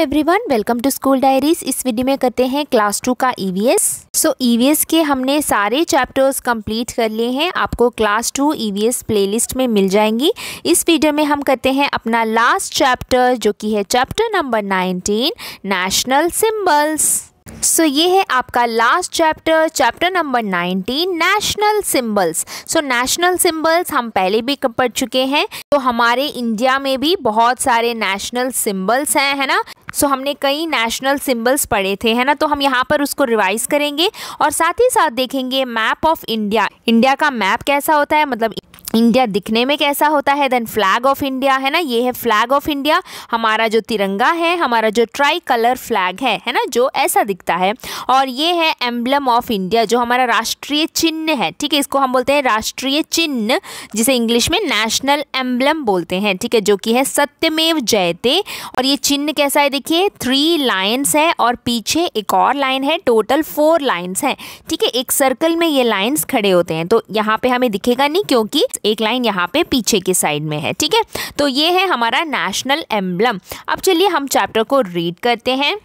everyone welcome to school diaries इस video में करते हैं क्लास टू का ईवीएस सो ईवीएस के हमने सारे चैप्टर्स कंप्लीट कर लिए हैं आपको क्लास टू ईवीएस प्लेलिस्ट में मिल जाएंगी इस वीडियो में हम करते हैं अपना लास्ट चैप्टर जो कि है chapter number nineteen national symbols so so, ये है आपका last chapter chapter number nineteen national symbols so national symbols हम पहले भी पढ़ चुके हैं तो हमारे इंडिया में भी बहुत सारे नेशनल सिंबल्स हैं है ना सो so, हमने कई नेशनल सिंबल्स पढ़े थे है ना तो हम यहाँ पर उसको रिवाइज करेंगे और साथ ही साथ देखेंगे मैप ऑफ इंडिया इंडिया का मैप कैसा होता है मतलब इंडिया दिखने में कैसा होता है देन फ्लैग ऑफ इंडिया है ना ये है फ्लैग ऑफ इंडिया हमारा जो तिरंगा है हमारा जो ट्राई कलर फ्लैग है है ना जो ऐसा दिखता है और ये है एम्बलम ऑफ इंडिया जो हमारा राष्ट्रीय चिन्ह है ठीक है इसको हम बोलते हैं राष्ट्रीय चिन्ह जिसे इंग्लिश में नेशनल एम्बलम बोलते हैं ठीक है जो कि है सत्यमेव जयते और ये चिन्ह कैसा है देखिए थ्री लाइन्स हैं और पीछे एक और लाइन है टोटल फोर लाइन्स हैं ठीक है एक सर्कल में ये लाइन्स खड़े होते हैं तो यहाँ पे हमें दिखेगा नहीं क्योंकि एक लाइन यहाँ पे पीछे की साइड में है ठीक है तो ये है हमारा नेशनल एम्बलम अब चलिए हम चैप्टर को रीड करते हैं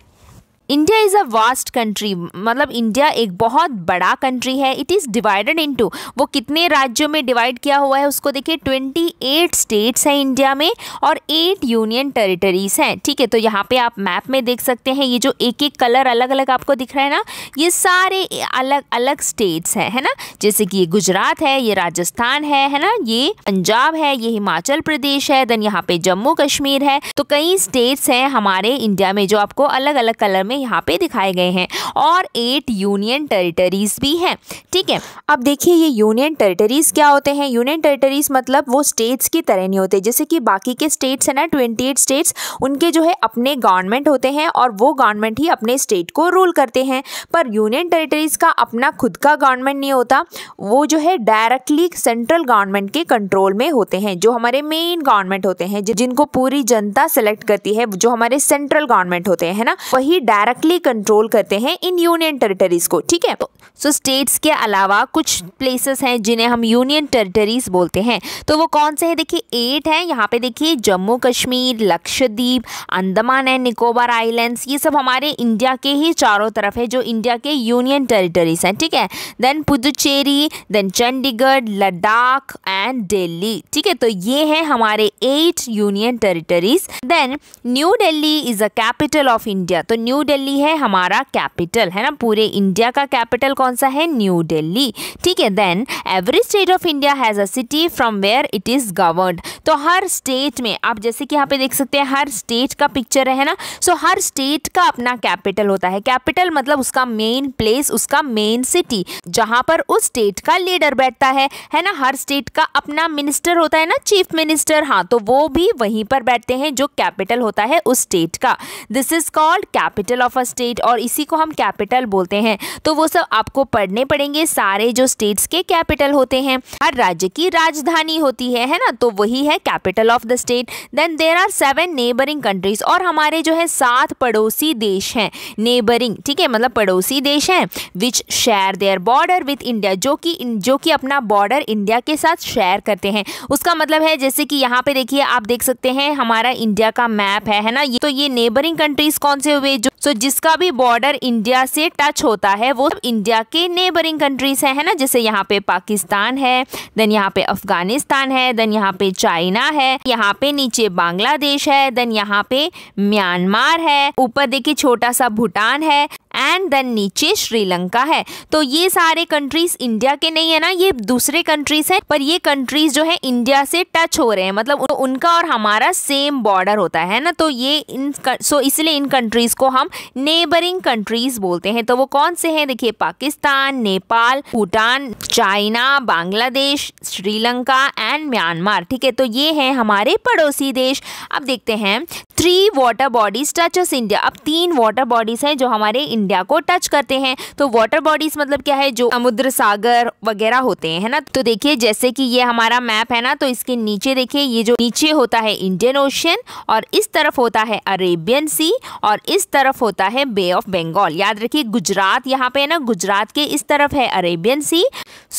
India is a vast country मतलब इंडिया एक बहुत बड़ा कंट्री है इट इज़ डिवाइडेड इनटू वो कितने राज्यों में डिवाइड किया हुआ है उसको देखिए 28 स्टेट्स हैं इंडिया में और 8 यूनियन टेरिटरीज हैं ठीक है तो यहाँ पे आप मैप में देख सकते हैं ये जो एक एक कलर अलग अलग आपको दिख रहा है ना ये सारे अलग अलग स्टेट्स हैं है ना जैसे कि ये गुजरात है ये राजस्थान है है ना ये पंजाब है ये हिमाचल प्रदेश है देन यहाँ पे जम्मू कश्मीर है तो कई स्टेट्स हैं हमारे इंडिया में जो आपको अलग अलग कलर में हमें यहाँ पे दिखाए गए हैं और एट यूनियन टेरिटरीज भी हैं ठीक है अब देखिए ये यूनियन टेरिटरीज क्या होते हैं यूनियन टेरिटरीज मतलब वो स्टेट्स की तरह नहीं होते जैसे कि बाकी के स्टेट्स हैं ना ट्वेंटी स्टेट्स उनके जो है अपने गवर्नमेंट होते हैं और वो गवर्नमेंट ही अपने स्टेट को रूल करते हैं पर यूनियन टेरिटरीज का अपना खुद का गवर्नमेंट नहीं होता वो जो है डायरेक्टली सेंट्रल गवर्नमेंट के कंट्रोल में होते हैं जो हमारे मेन गवर्नमेंट होते हैं जिनको पूरी जनता सेलेक्ट करती है जो हमारे सेंट्रल गवर्नमेंट होते हैं ना वही डायरेक्ट डायरेक्टली कंट्रोल करते हैं इन यूनियन टेरिटरीज़ को ठीक है सो so, स्टेट्स के अलावा कुछ प्लेसेस हैं जिन्हें हम यूनियन टेरिटरीज़ बोलते हैं तो वो कौन से हैं देखिए एट हैं यहाँ पे देखिए जम्मू कश्मीर लक्षद्वीप अंडमान एंड निकोबार आइलैंड्स ये सब हमारे इंडिया के ही चारों तरफ है जो इंडिया के यूनियन टेरिटरीज़ हैं ठीक है then Puducherry then Chandigarh Ladakh and Delhi ठीक है तो ये हैं हमारे eight union territories then New Delhi is a capital of India तो न्यू दिल्ली है हमारा कैपिटल है ना पूरे इंडिया का कैपिटल कौन सा है न्यू दिल्ली ठीक है then every state of India has a city from where it is governed तो हर स्टेट में आप जैसे कि यहाँ पे देख सकते हैं हर स्टेट का पिक्चर है ना सो हर स्टेट का अपना कैपिटल होता है कैपिटल मतलब उसका मेन प्लेस उसका मेन सिटी जहाँ पर उस स्टेट का लीडर बैठता है है ना हर स्टेट का अपना मिनिस्टर होता है ना चीफ मिनिस्टर हाँ तो वो भी वहीं पर बैठते हैं जो कैपिटल होता है उस स्टेट का this is called capital of a state और इसी को हम कैपिटल बोलते हैं तो वो सब आपको पढ़ने पड़ेंगे सारे जो स्टेट्स के कैपिटल होते हैं हर राज्य की राजधानी होती है है ना तो वही है है capital of the state then there are seven neighbouring countries और हमारे जो है सात पड़ोसी देश हैं नेबरिंग ठीक है मतलब पड़ोसी देश हैं which share their border with India जो कि जो कि अपना बॉर्डर इंडिया के साथ शेयर करते हैं उसका मतलब है जैसे कि यहाँ पे देखिए आप देख सकते हैं हमारा इंडिया का मैप है है ना ये तो ये नेबरिंग कंट्रीज कौन से हुए जो तो जिसका भी बॉर्डर इंडिया से टच होता है वो इंडिया तो के नेबरिंग कंट्रीज है, है ना जैसे यहाँ पे पाकिस्तान है देन यहाँ पे अफगानिस्तान है देन यहाँ पे चाइना चाइना है यहाँ पे नीचे बांग्लादेश है देन यहाँ पे म्यांमार है ऊपर देखिए छोटा सा भूटान है एंड देन नीचे श्रीलंका है तो ये सारे कंट्रीज इंडिया के नहीं है ना ये दूसरे कंट्रीज हैं पर ये कंट्रीज जो है इंडिया से टच हो रहे हैं मतलब उनका और हमारा सेम बॉर्डर होता है ना तो ये इन सो इसलिए इन कंट्रीज को हम नेबरिंग कंट्रीज बोलते हैं तो वो कौन से हैं देखिए Pakistan Nepal Bhutan China Bangladesh Sri Lanka and Myanmar ठीक है तो ये हैं हमारे पड़ोसी देश अब देखते हैं three water bodies touch India अब तीन वाटर बॉडीज हैं जो हमारे इंडिया इंडिया को टच करते हैं तो वाटर बॉडीज मतलब क्या है जो समुद्र सागर वगैरह होते हैं है ना तो देखिए जैसे कि ये हमारा मैप है ना तो इसके नीचे देखिए ये जो नीचे होता है इंडियन ओशियन और इस तरफ होता है अरेबियन सी और इस तरफ होता है बे ऑफ बंगाल याद रखिए गुजरात यहाँ पे है ना गुजरात के इस तरफ है अरेबियन सी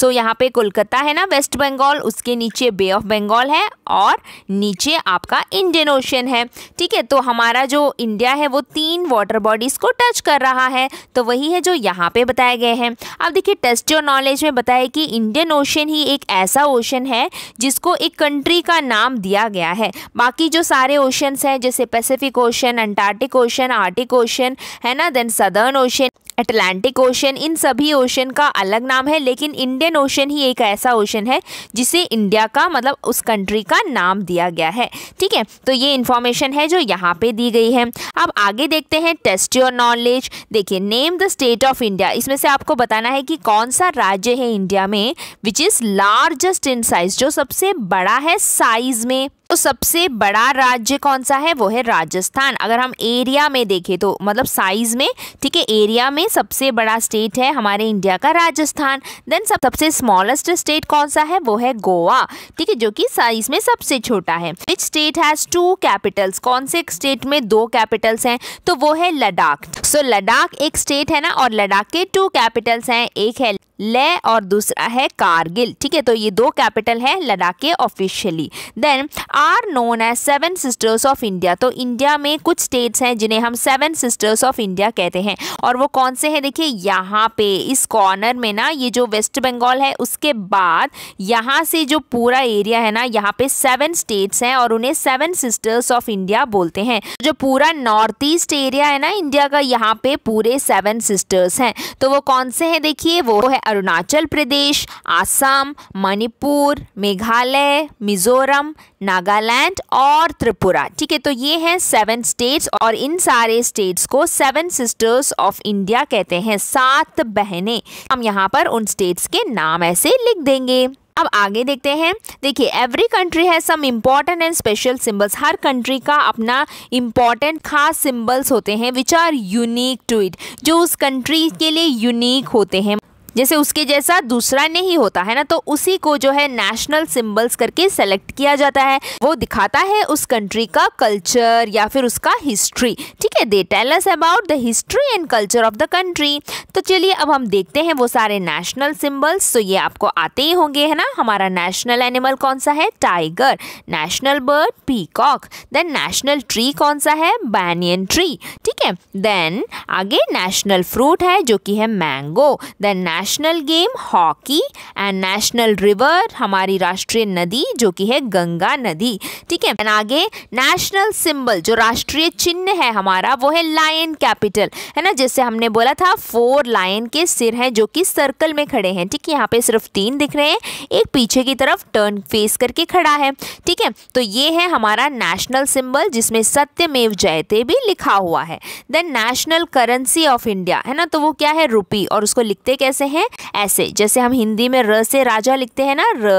सो यहाँ पे कोलकाता है ना वेस्ट बंगाल उसके नीचे बे ऑफ बंगाल है और नीचे आपका इंडियन ओशन है ठीक है तो हमारा जो इंडिया है वो तीन वाटर बॉडीज को टच कर रहा है है तो वही है जो यहाँ पे बताए गए हैं अब देखिए टेस्ट योर नॉलेज में बताया कि इंडियन ओशन ही एक ऐसा ओशन है जिसको एक कंट्री का नाम दिया गया है बाकी जो सारे ओशंस हैं जैसे Pacific Ocean Antarctic Ocean Arctic Ocean है ना then Southern Ocean Atlantic Ocean इन सभी ओशन का अलग नाम है लेकिन इंडियन ओशन ही एक ऐसा ओशन है जिसे इंडिया का मतलब उस कंट्री का नाम दिया गया है ठीक है तो ये इन्फॉर्मेशन है जो यहाँ पे दी गई है अब आगे देखते हैं टेस्ट योर नॉलेज देखिए name the state of India इसमें से आपको बताना है कि कौन सा राज्य है इंडिया में which is largest in size जो सबसे बड़ा है साइज में तो सबसे बड़ा राज्य कौन सा है वो है राजस्थान अगर हम एरिया में देखें तो मतलब साइज में ठीक है एरिया में सबसे बड़ा स्टेट है हमारे इंडिया का राजस्थान देन सब सबसे स्मॉलेस्ट स्टेट कौन सा है वो है गोवा ठीक है जो कि साइज में सबसे छोटा है which state has two capitals कौन से स्टेट में दो कैपिटल्स हैं तो वो है लद्दाख सो लद्दाख एक स्टेट है ना और लद्दाख के टू कैपिटल्स हैं एक है ले और दूसरा है कारगिल ठीक है तो ये दो कैपिटल है लद्दाख के officially then are known as seven sisters of India तो इंडिया में कुछ स्टेट्स हैं जिन्हें हम सेवन सिस्टर्स ऑफ इंडिया कहते हैं और वो कौन से हैं देखिए यहाँ पे इस कॉर्नर में ना ये जो वेस्ट बंगाल है उसके बाद यहाँ से जो पूरा एरिया है ना यहाँ पे सेवन स्टेट्स हैं और उन्हें सेवन सिस्टर्स ऑफ इंडिया बोलते हैं जो पूरा नॉर्थ ईस्ट एरिया है ना इंडिया का यहाँ पे पूरे सेवन सिस्टर्स हैं तो वो कौन से हैं देखिए वो है अरुणाचल प्रदेश आसाम मणिपुर मेघालय मिजोरम नागालैंड और त्रिपुरा ठीक है तो ये हैं सेवन स्टेट्स और इन सारे स्टेट्स को सेवन सिस्टर्स ऑफ इंडिया कहते हैं सात बहनें हम यहाँ पर उन स्टेट्स के नाम ऐसे लिख देंगे अब आगे देखते हैं देखिए एवरी कंट्री है some important and special symbols हर कंट्री का अपना इम्पॉर्टेंट खास सिंबल्स होते हैं which are unique to it जो उस कंट्री के लिए यूनिक होते हैं जैसे उसके जैसा दूसरा नहीं होता है ना तो उसी को जो है नेशनल सिंबल्स करके सेलेक्ट किया जाता है वो दिखाता है उस कंट्री का कल्चर या फिर उसका हिस्ट्री ठीक है they tell about the history and culture of the country तो चलिए अब हम देखते हैं वो सारे नेशनल सिम्बल्स तो ये आपको आते ही होंगे है ना हमारा नेशनल एनिमल कौन सा है tiger national bird peacock then national tree कौन सा है बैनियन ट्री ठीक है देन आगे नेशनल फ्रूट है जो कि है mango then national national game hockey and national river हमारी राष्ट्रीय नदी जो कि है गंगा नदी ठीक है एंड आगे नेशनल सिंबल जो राष्ट्रीय चिन्ह है हमारा वो है लायन कैपिटल है ना जैसे हमने बोला था फोर लायन के सिर हैं जो कि सर्कल में खड़े हैं ठीक है यहाँ पे सिर्फ तीन दिख रहे हैं एक पीछे की तरफ टर्न फेस करके खड़ा है ठीक है तो ये है हमारा नेशनल सिंबल जिसमें सत्यमेव जयते भी लिखा हुआ है then national currency of India है ना तो वो क्या है रुपी और उसको लिखते कैसे हैं हैं ऐसे जैसे हम हिंदी में र से राजा लिखते हैं ना र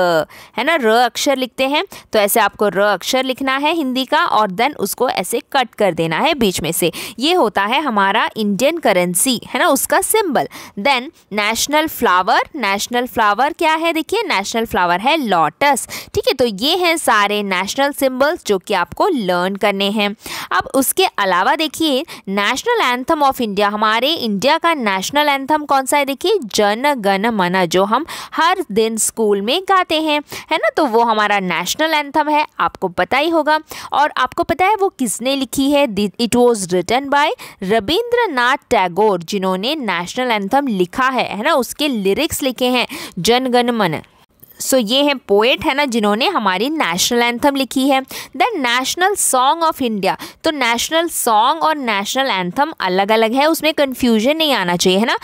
है ना र अक्षर लिखते हैं तो ऐसे आपको र अक्षर लिखना है हिंदी का और देन उसको ऐसे कट कर देना है बीच में से ये होता है हमारा इंडियन करेंसी है ना उसका symbol then national flower national flower क्या है देखिए नेशनल फ्लावर है लॉटस ठीक है तो ये हैं सारे नेशनल सिम्बल्स जो कि आपको लर्न करने हैं अब उसके अलावा देखिए नेशनल एंथम ऑफ इंडिया हमारे इंडिया का नेशनल एंथम कौन सा है देखिए जन गण मन जो हम हर दिन स्कूल में गाते हैं है ना तो वो हमारा नेशनल एंथम है आपको पता ही होगा और आपको पता है वो किसने लिखी है it was written by Rabindranath Tagore जिन्होंने नेशनल एंथम लिखा है है ना उसके लिरिक्स लिखे हैं जन गण मन सो ये हैं पोएट है ना जिन्होंने हमारी नेशनल एंथम लिखी है the national song of India तो नेशनल सॉन्ग और नेशनल एंथम अलग अलग है उसमें कन्फ्यूजन नहीं आना चाहिए है ना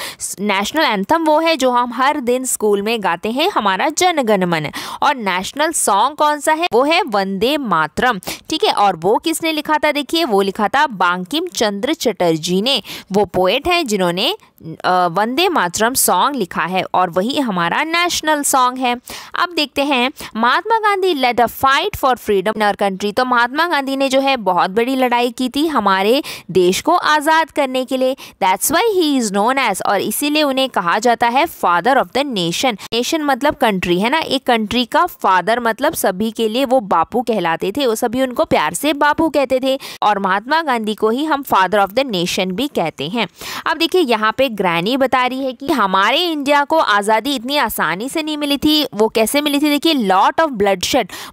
नेशनल एंथम वो है जो हम हर दिन स्कूल में गाते हैं हमारा जनगणमन और नेशनल सॉन्ग कौन सा है वो है वंदे मातरम ठीक है और वो किसने लिखा था देखिए वो लिखा था बांकिम चंद्र चटर्जी ने वो पोएट हैं जिन्होंने वंदे मातरम सॉन्ग लिखा है और वही हमारा नेशनल सॉन्ग है अब देखते हैं Mahatma Gandhi led a fight for freedom in our country तो महात्मा गांधी ने जो है बहुत बड़ी लड़ाई की थी हमारे देश को आज़ाद करने के लिए that's why he is known as और इसीलिए उन्हें कहा जाता है father of the nation nation मतलब कंट्री है ना एक कंट्री का फादर मतलब सभी के लिए वो बापू कहलाते थे वो सभी उनको प्यार से बापू कहते थे और महात्मा गांधी को ही हम फादर ऑफ द नेशन भी कहते हैं अब देखिए यहाँ पे ग्रैनी बता रही है कि हमारे इंडिया को आज़ादी इतनी आसानी से नहीं मिली थी वो कैसे मिली थी देखिए लॉट ऑफ ब्लड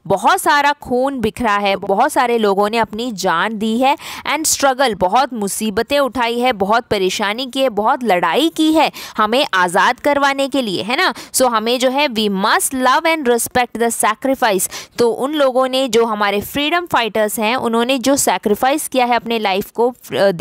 बहुत सारा खून बिखरा है बहुत सारे लोगों ने अपनी जान दी है एंड स्ट्रगल बहुत मुसीबतें उठाई है बहुत परेशानी की है बहुत लड़ाई की है हमें आज़ाद करवाने के लिए है ना सो so, हमें जो है we must love and respect the sacrifice तो उन लोगों ने जो हमारे फ्रीडम फाइटर्स हैं उन्होंने जो सेक्रीफाइस किया है अपने लाइफ को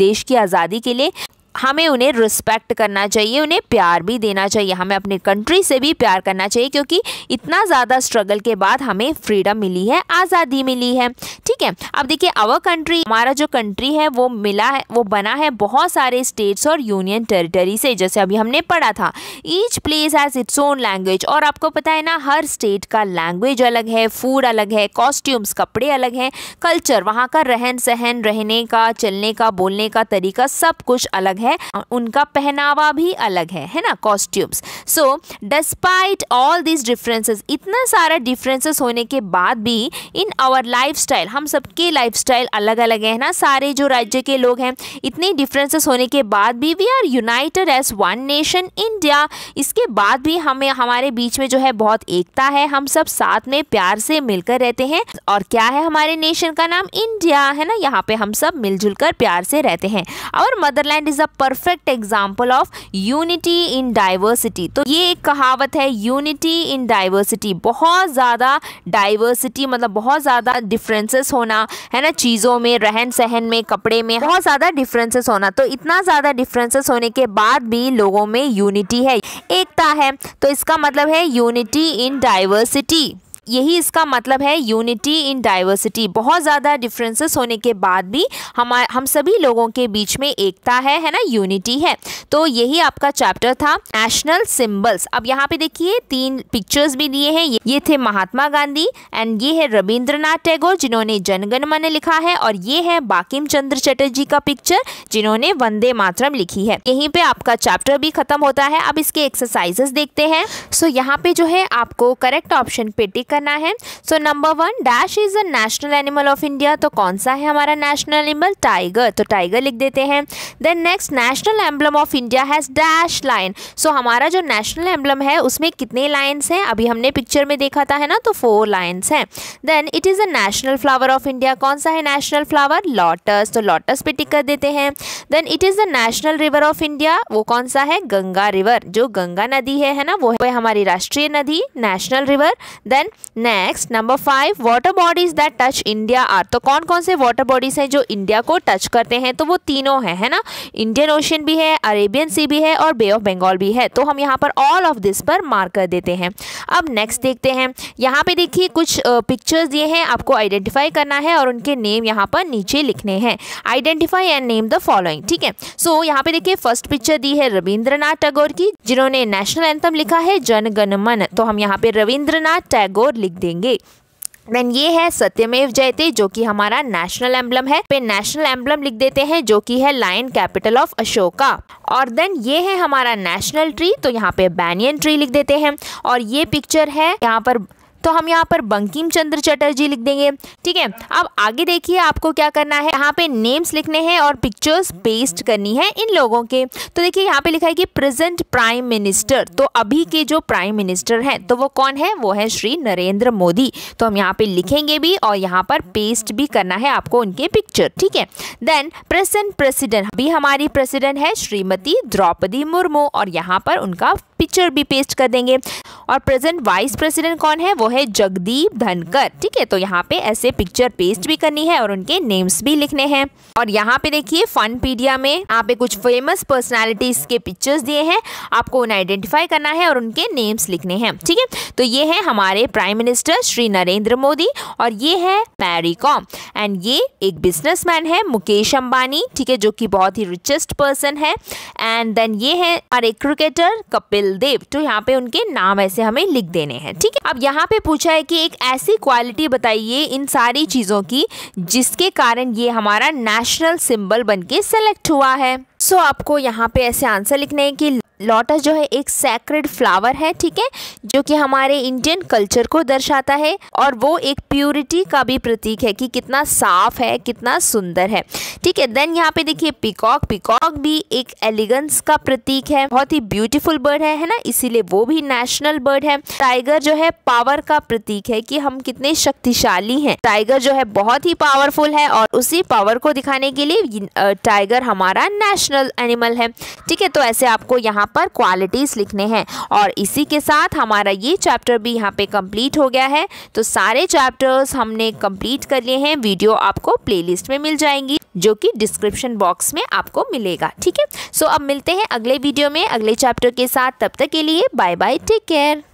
देश की आज़ादी के लिए हमें उन्हें रिस्पेक्ट करना चाहिए उन्हें प्यार भी देना चाहिए हमें अपने कंट्री से भी प्यार करना चाहिए क्योंकि इतना ज़्यादा स्ट्रगल के बाद हमें फ्रीडम मिली है आज़ादी मिली है ठीक है अब देखिए अवर कंट्री हमारा जो कंट्री है वो मिला है वो बना है बहुत सारे स्टेट्स और यूनियन टेरिटरी से जैसे अभी हमने पढ़ा था each place has its own language और आपको पता है ना हर स्टेट का लैंग्वेज अलग है फूड अलग है कॉस्ट्यूम्स कपड़े अलग हैं कल्चर वहाँ का रहन सहन रहने का चलने का बोलने का तरीका सब कुछ अलग है उनका पहनावा भी अलग है है ना costumes so despite all this differences इतना सारा डिफरेंसेस होने के बाद भी इन आवर लाइफ हम सबके लाइफ अलग अलग है ना सारे जो राज्य के लोग हैं इतने डिफरेंसेस होने के बाद भी we are united as one nation India इसके बाद भी हमें हमारे बीच में जो है बहुत एकता है हम सब साथ में प्यार से मिलकर रहते हैं और क्या है हमारे नेशन का नाम इंडिया है ना यहाँ पे हम सब मिलजुल कर प्यार से रहते हैं और motherland is a perfect example of unity in diversity तो ये एक कहावत है यूनिटी इन डाइवर्सिटी बहुत ज़्यादा डाइवर्सिटी मतलब बहुत ज़्यादा डिफरेंसेस होना है ना चीज़ों में रहन सहन में कपड़े में बहुत ज़्यादा डिफरेंसेस होना तो इतना ज़्यादा डिफरेंसेस होने के बाद भी लोगों में यूनिटी है एकता है तो इसका मतलब है यूनिटी इन डाइवर्सिटी यही इसका मतलब है यूनिटी इन डाइवर्सिटी बहुत ज़्यादा डिफरेंसेस होने के बाद भी हम हम सभी लोगों के बीच में एकता है है ना यूनिटी है तो यही आपका चैप्टर था नेशनल सिम्बल्स अब यहाँ पे देखिए तीन पिक्चर्स भी दिए हैं ये थे महात्मा गांधी एंड ये है रविंद्रनाथ टैगोर जिन्होंने जनगणमन लिखा है और ये है बाकिम चंद्र चटर्जी का पिक्चर जिन्होंने वंदे मातरम लिखी है यहीं पे आपका चैप्टर भी खत्म होता है अब इसके एक्सरसाइजेस देखते हैं सो so, यहाँ पे जो है आपको करेक्ट ऑप्शन पे टिक करना है so number one dash is a national animal of India तो कौन सा है हमारा नेशनल एनिमल टाइगर तो टाइगर लिख देते हैं then next national emblem of India has dash line so हमारा जो नेशनल एम्बलम है उसमें कितने लाइन्स हैं अभी हमने पिक्चर में देखा था है ना तो फोर लाइन्स हैं then it is a national flower of India कौन सा है नेशनल फ्लावर लॉटस तो लॉटस पे टिक कर देते हैं then it is the national river of India वो कौन सा है गंगा रिवर जो गंगा नदी है है ना वो है हमारी राष्ट्रीय नदी national river then next number five water bodies that touch India are तो कौन कौन से वाटर बॉडीज हैं जो इंडिया को टच करते हैं तो वो तीनों हैं है ना इंडियन ओशन भी है अरेबियन सी भी है और बे ऑफ बंगाल भी है तो हम यहाँ पर ऑल ऑफ दिस पर मार्क कर देते हैं अब नेक्स्ट देखते हैं यहाँ पे देखिए कुछ पिक्चर्स दिए हैं आपको आइडेंटिफाई करना है और उनके नेम यहाँ पर नीचे लिखने हैं identify and name the following ठीक है सो so, यहाँ पे देखिए फर्स्ट पिक्चर दी है रविंद्रनाथ टैगोर की जिन्होंने नेशनल एंथम लिखा है जनगणमन तो हम यहाँ पे रविंद्रनाथ टैगोर और लिख देंगे देन ये है सत्यमेव जयते जो कि हमारा नेशनल एम्बलम है पे नेशनल एम्बलम लिख देते हैं जो कि है लायन कैपिटल ऑफ अशोका और देन ये है हमारा नेशनल ट्री तो यहाँ पे बैनियन ट्री लिख देते हैं और ये पिक्चर है यहाँ पर तो हम यहाँ पर बंकिम चंद्र चटर्जी लिख देंगे ठीक है अब आगे देखिए आपको क्या करना है यहाँ पे नेम्स लिखने हैं और पिक्चर्स पेस्ट करनी है इन लोगों के तो देखिए यहाँ पे लिखा है कि प्रेजेंट प्राइम मिनिस्टर तो अभी के जो प्राइम मिनिस्टर हैं तो वो कौन है वो है श्री नरेंद्र मोदी तो हम यहाँ पे लिखेंगे भी और यहाँ पर पेस्ट भी करना है आपको उनके पिक्चर ठीक है देन प्रेजेंट प्रेसिडेंट अभी हमारी प्रेसिडेंट है श्रीमती द्रौपदी मुर्मू और यहाँ पर उनका पिक्चर भी पेस्ट कर देंगे और प्रेजेंट वाइस प्रेसिडेंट कौन है वो है जगदीप धनकर ठीक है तो यहाँ पे ऐसे पिक्चर पेस्ट भी करनी है और उनके नेम्स भी लिखने हैं और यहाँ पे देखिए फन पीडिया में यहाँ पे कुछ फेमस पर्सनैलिटीज के पिक्चर्स दिए हैं आपको उन्हें आइडेंटिफाई करना है और उनके नेम्स लिखने हैं ठीक है तो ये है हमारे प्राइम मिनिस्टर श्री नरेंद्र मोदी और ये है मैरी कॉम एंड ये एक बिजनेस है मुकेश अंबानी ठीक है जो कि बहुत ही रिचेस्ट पर्सन है एंड देन ये है हमारे क्रिकेटर कपिल देव तो यहाँ पे उनके नाम ऐसे हमें लिख देने हैं ठीक है अब यहाँ पे पूछा है कि एक ऐसी क्वालिटी बताइए इन सारी चीज़ों की जिसके कारण ये हमारा नेशनल सिंबल बनके सेलेक्ट हुआ है सो so, आपको यहाँ पे ऐसे आंसर लिखने हैं कि लोटस जो है एक सैक्रेड फ्लावर है ठीक है जो कि हमारे इंडियन कल्चर को दर्शाता है और वो एक प्योरिटी का भी प्रतीक है कि कितना साफ है कितना सुंदर है ठीक है देन यहाँ पे देखिए पिकॉक पिकॉक भी एक एलिगेंस का प्रतीक है बहुत ही ब्यूटीफुल बर्ड है है ना इसीलिए वो भी नेशनल बर्ड है टाइगर जो है पावर का प्रतीक है कि हम कितने शक्तिशाली हैं टाइगर जो है बहुत ही पावरफुल है और उसी पावर को दिखाने के लिए टाइगर हमारा नेशनल नेचुरल एनिमल है ठीक है तो ऐसे आपको यहाँ पर क्वालिटीज़ लिखने हैं और इसी के साथ हमारा ये चैप्टर भी यहाँ पे कंप्लीट हो गया है तो सारे चैप्टर्स हमने कंप्लीट कर लिए हैं वीडियो आपको प्ले में मिल जाएंगी जो कि डिस्क्रिप्शन बॉक्स में आपको मिलेगा ठीक है सो अब मिलते हैं अगले वीडियो में अगले चैप्टर के साथ तब तक के लिए बाय बाय टेक केयर